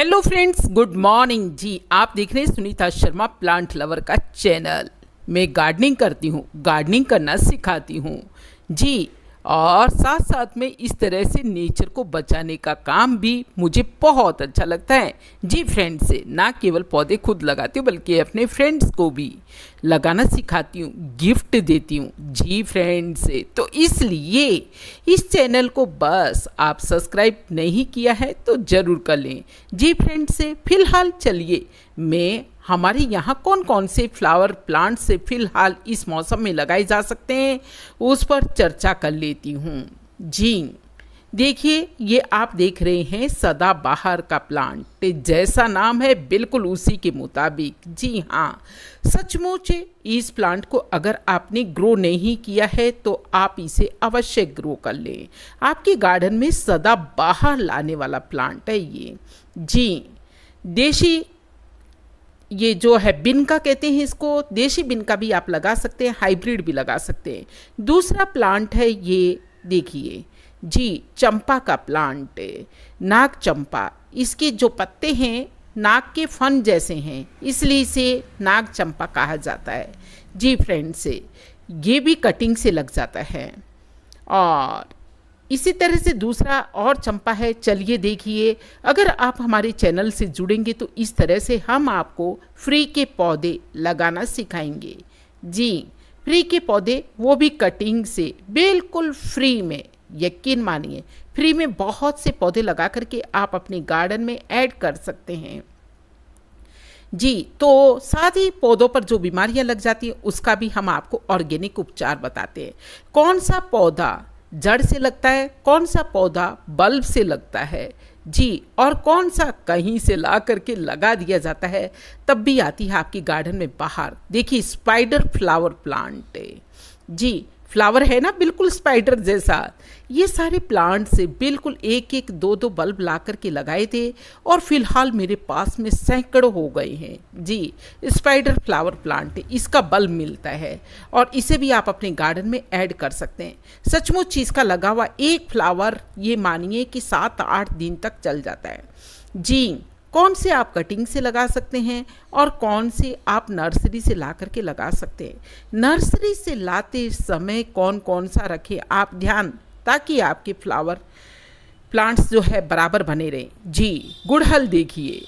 hello friends good morning ji आप देख रहे हैं सुनीता शर्मा प्लांट लवर का चैनल मैं गार्डनिंग करती हूँ गार्डनिंग करना सिखाती हूँ जी और साथ साथ में इस तरह से नेचर को बचाने का काम भी मुझे बहुत अच्छा लगता है जी फ्रेंड्स से ना केवल पौधे खुद लगाती हूँ बल्कि अपने फ्रेंड्स को भी लगाना सिखाती हूँ गिफ्ट देती हूँ जी फ्रेंड से तो इसलिए इस चैनल को बस आप सब्सक्राइब नहीं किया है तो ज़रूर कर लें जी फ्रेंड्स से फ़िलहाल चलिए मैं हमारे यहाँ कौन कौन से फ्लावर प्लांट्स फिलहाल इस मौसम में लगाए जा सकते हैं उस पर चर्चा कर लेती हूँ जी देखिए ये आप देख रहे हैं सदाबहार का प्लांट जैसा नाम है बिल्कुल उसी के मुताबिक जी हाँ सचमुच इस प्लांट को अगर आपने ग्रो नहीं किया है तो आप इसे अवश्य ग्रो कर लें आपके गार्डन में सदाबहार लाने वाला प्लांट है ये जी देशी ये जो है बिनका कहते हैं इसको देशी बिनका भी आप लगा सकते हैं हाइब्रिड भी लगा सकते हैं दूसरा प्लांट है ये देखिए जी चंपा का प्लांट नाग चंपा इसके जो पत्ते हैं नाग के फन जैसे हैं इसलिए इसे नाग चंपा कहा जाता है जी फ्रेंड से ये भी कटिंग से लग जाता है और इसी तरह से दूसरा और चंपा है चलिए देखिए अगर आप हमारे चैनल से जुड़ेंगे तो इस तरह से हम आपको फ्री के पौधे लगाना सिखाएंगे जी फ्री के पौधे वो भी कटिंग से बिल्कुल फ्री में यकीन मानिए फ्री में बहुत से पौधे लगा करके आप अपने गार्डन में ऐड कर सकते हैं जी तो साथ ही पौधों पर जो बीमारियां लग जाती हैं उसका भी हम आपको ऑर्गेनिक उपचार बताते हैं कौन सा पौधा जड़ से लगता है कौन सा पौधा बल्ब से लगता है जी और कौन सा कहीं से ला करके लगा दिया जाता है तब भी आती है आपकी गार्डन में बाहर देखिए spider flower plant ji flower है ना बिल्कुल स्पाइडर जैसा ये सारे प्लांट से बिल्कुल एक एक दो दो बल्ब ला कर के लगाए थे और फिलहाल मेरे पास में सैकड़ों हो गए हैं जी स्पाइडर फ्लावर प्लांट इसका बल्ब मिलता है और इसे भी आप अपने गार्डन में ऐड कर सकते हैं सचमुच इसका लगा हुआ एक फ्लावर ये मानिए कि सात आठ दिन तक चल जाता है जी कौन से आप कटिंग से लगा सकते हैं और कौन से आप नर्सरी से ला करके लगा सकते हैं नर्सरी से लाते समय कौन कौन सा रखें आप ध्यान ताकि आपके फ्लावर प्लांट्स जो है बराबर बने रहें जी गुड़हल देखिए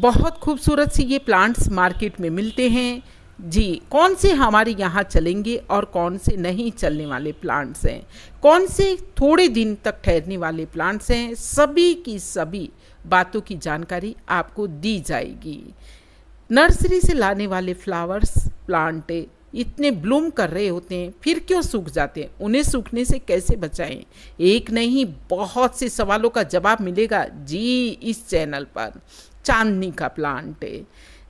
बहुत खूबसूरत से ये प्लांट्स मार्केट में मिलते हैं जी कौन से हमारे यहाँ चलेंगे और कौन से नहीं चलने वाले प्लांट्स हैं कौन से थोड़े दिन तक ठहरने वाले प्लांट्स हैं सभी की सभी बातों की जानकारी आपको दी जाएगी नर्सरी से लाने वाले फ्लावर्स प्लांट इतने ब्लूम कर रहे होते हैं फिर क्यों सूख जाते हैं उन्हें सूखने से कैसे बचाएं एक नहीं बहुत से सवालों का जवाब मिलेगा जी इस चैनल पर चांदनी का प्लांट है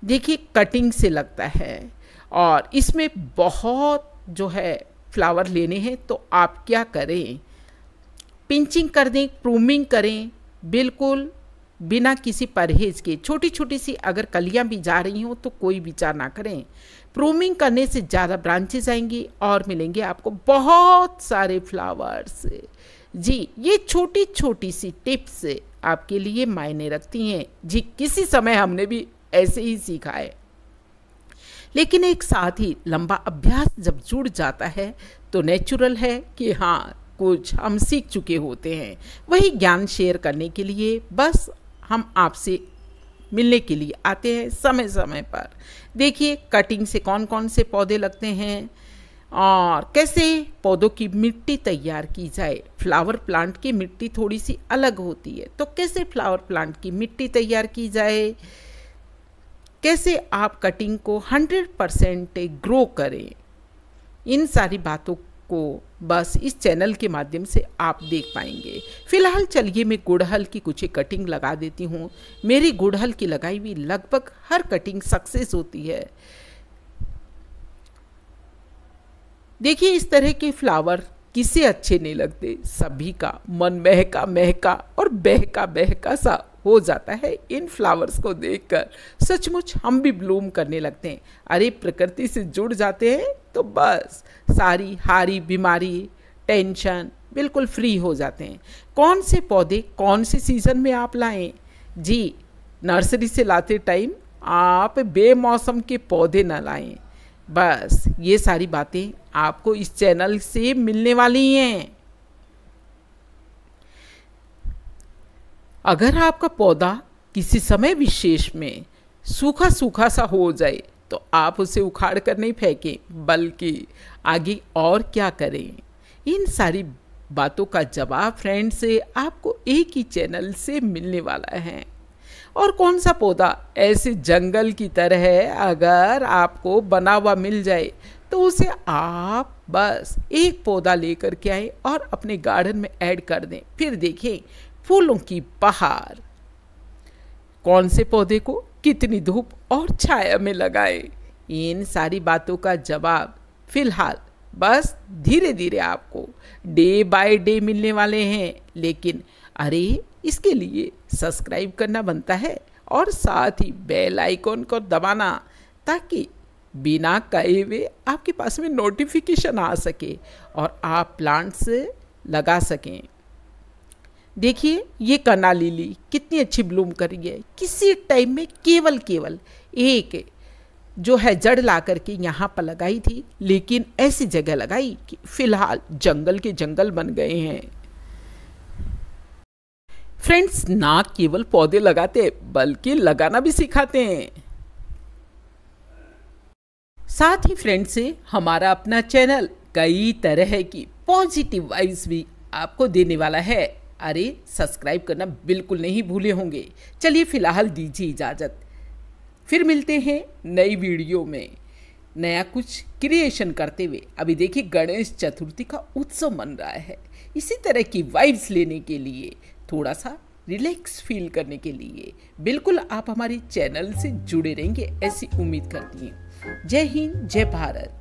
देखिए कटिंग से लगता है और इसमें बहुत जो है फ्लावर लेने हैं तो आप क्या करें पिंचिंग कर दें प्रूमिंग करें बिल्कुल बिना किसी परहेज के छोटी छोटी सी अगर कलियां भी जा रही हों तो कोई विचार ना करें प्रूमिंग करने से ज़्यादा ब्रांचेज आएंगी और मिलेंगे आपको बहुत सारे फ्लावर्स जी ये छोटी छोटी सी टिप्स आपके लिए मायने रखती हैं जी किसी समय हमने भी ऐसे ही सीखा है लेकिन एक साथ ही लंबा अभ्यास जब जुड़ जाता है तो नेचुरल है कि हाँ कुछ हम सीख चुके होते हैं वही ज्ञान शेयर करने के लिए बस हम आपसे मिलने के लिए आते हैं समय समय पर देखिए कटिंग से कौन कौन से पौधे लगते हैं और कैसे पौधों की मिट्टी तैयार की जाए फ्लावर प्लांट की मिट्टी थोड़ी सी अलग होती है तो कैसे फ्लावर प्लांट की मिट्टी तैयार की जाए कैसे आप कटिंग को 100 परसेंट ग्रो करें इन सारी बातों को बस इस चैनल के माध्यम से आप देख पाएंगे फिलहाल चलिए मैं गुड़हल की कुछ कटिंग लगा देती हूँ मेरी गुड़हल की लगाई हुई लगभग हर कटिंग सक्सेस होती है देखिए इस तरह के फ्लावर किसे अच्छे नहीं लगते सभी का मन महका महका और बहका बहका सा हो जाता है इन फ्लावर्स को देखकर सचमुच हम भी ब्लूम करने लगते हैं अरे प्रकृति से जुड़ जाते हैं तो बस सारी हारी बीमारी टेंशन बिल्कुल फ्री हो जाते हैं कौन से पौधे कौन से सीज़न में आप लाएं जी नर्सरी से लाते टाइम आप बेमौसम के पौधे ना लाएं बस ये सारी बातें आपको इस चैनल से मिलने वाली हैं अगर आपका पौधा किसी समय विशेष में सूखा सूखा सा हो जाए तो आप उसे उखाड़ कर नहीं फेंकें बल्कि आगे और क्या करें इन सारी बातों का जवाब फ्रेंड से आपको एक ही चैनल से मिलने वाला है और कौन सा पौधा ऐसे जंगल की तरह अगर आपको बना हुआ मिल जाए तो उसे आप बस एक पौधा लेकर के आए और अपने गार्डन में ऐड कर दें फिर देखें फूलों की पहाड़ कौन से पौधे को कितनी धूप और छाया में लगाए इन सारी बातों का जवाब फिलहाल बस धीरे धीरे आपको डे बाय डे मिलने वाले हैं लेकिन अरे इसके लिए सब्सक्राइब करना बनता है और साथ ही बेल आइकॉन को दबाना ताकि बिना कहे हुए आपके पास में नोटिफिकेशन आ सके और आप प्लांट्स लगा सकें देखिए ये कना लीली कितनी अच्छी ब्लूम कर रही है किसी टाइम में केवल केवल एक जो है जड़ ला करके यहाँ पर लगाई थी लेकिन ऐसी जगह लगाई कि फिलहाल जंगल के जंगल बन गए हैं फ्रेंड्स ना केवल पौधे लगाते बल्कि लगाना भी सिखाते हैं साथ ही फ्रेंड्स से हमारा अपना चैनल कई तरह की पॉजिटिव वाइब्स भी आपको देने वाला है अरे सब्सक्राइब करना बिल्कुल नहीं भूले होंगे चलिए फ़िलहाल दीजिए इजाज़त फिर मिलते हैं नई वीडियो में नया कुछ क्रिएशन करते हुए अभी देखिए गणेश चतुर्थी का उत्सव मन रहा है इसी तरह की वाइब्स लेने के लिए थोड़ा सा रिलैक्स फील करने के लिए बिल्कुल आप हमारे चैनल से जुड़े रहेंगे ऐसी उम्मीद करती हैं जय हिंद जय भारत